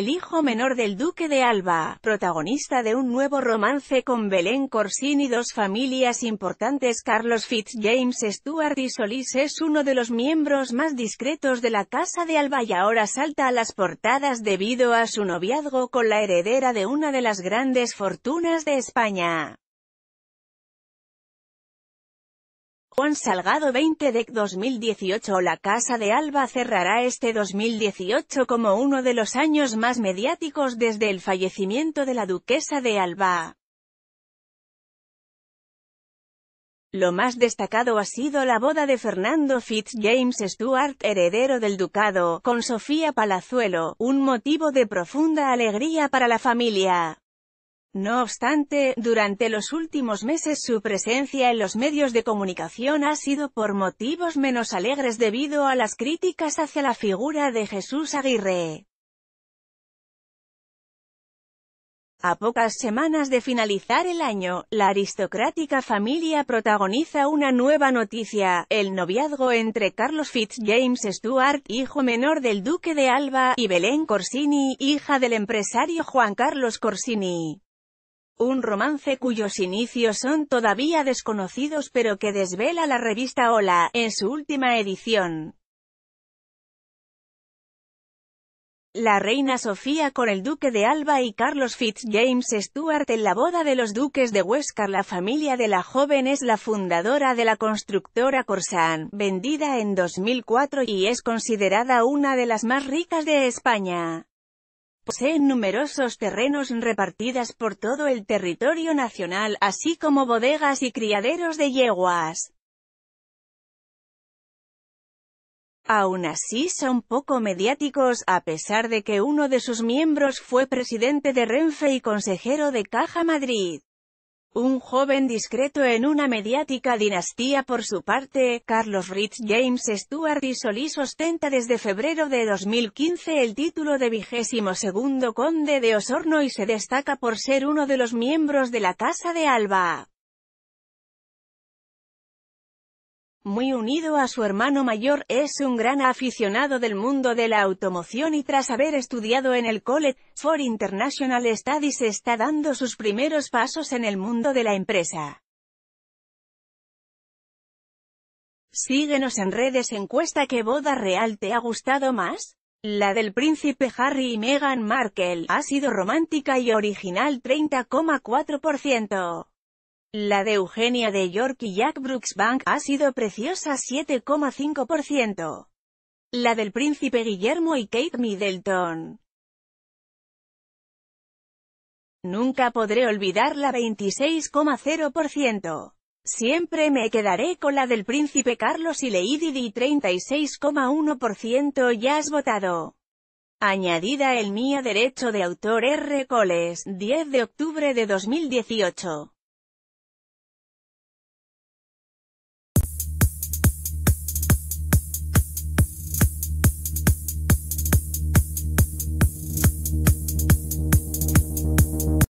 el hijo menor del duque de Alba, protagonista de un nuevo romance con Belén y Dos familias importantes Carlos Fitz, James Stuart y Solís es uno de los miembros más discretos de la casa de Alba y ahora salta a las portadas debido a su noviazgo con la heredera de una de las grandes fortunas de España. Juan Salgado 20 de 2018 La Casa de Alba cerrará este 2018 como uno de los años más mediáticos desde el fallecimiento de la duquesa de Alba. Lo más destacado ha sido la boda de Fernando Fitzjames Stuart, heredero del ducado, con Sofía Palazuelo, un motivo de profunda alegría para la familia. No obstante, durante los últimos meses su presencia en los medios de comunicación ha sido por motivos menos alegres debido a las críticas hacia la figura de Jesús Aguirre. A pocas semanas de finalizar el año, la aristocrática familia protagoniza una nueva noticia, el noviazgo entre Carlos Fitzjames Stuart, hijo menor del duque de Alba, y Belén Corsini, hija del empresario Juan Carlos Corsini un romance cuyos inicios son todavía desconocidos pero que desvela la revista Hola, en su última edición. La reina Sofía con el duque de Alba y Carlos Fitzjames Stuart en la boda de los duques de Huescar La familia de la joven es la fundadora de la constructora Corsan, vendida en 2004 y es considerada una de las más ricas de España. Poseen numerosos terrenos repartidas por todo el territorio nacional, así como bodegas y criaderos de yeguas. Aún así son poco mediáticos, a pesar de que uno de sus miembros fue presidente de Renfe y consejero de Caja Madrid. Un joven discreto en una mediática dinastía por su parte, Carlos Rich James Stuart y Solís ostenta desde febrero de 2015 el título de vigésimo segundo conde de Osorno y se destaca por ser uno de los miembros de la Casa de Alba. Muy unido a su hermano mayor, es un gran aficionado del mundo de la automoción y tras haber estudiado en el College for International Studies está dando sus primeros pasos en el mundo de la empresa. Síguenos en redes encuesta que boda real te ha gustado más. La del príncipe Harry y Meghan Markle ha sido romántica y original 30,4%. La de Eugenia de York y Jack Brooksbank ha sido preciosa 7,5%. La del príncipe Guillermo y Kate Middleton. Nunca podré olvidar la 26,0%. Siempre me quedaré con la del príncipe Carlos y Lady Di 36,1% ya has votado. Añadida el mía derecho de autor R. Coles, 10 de octubre de 2018.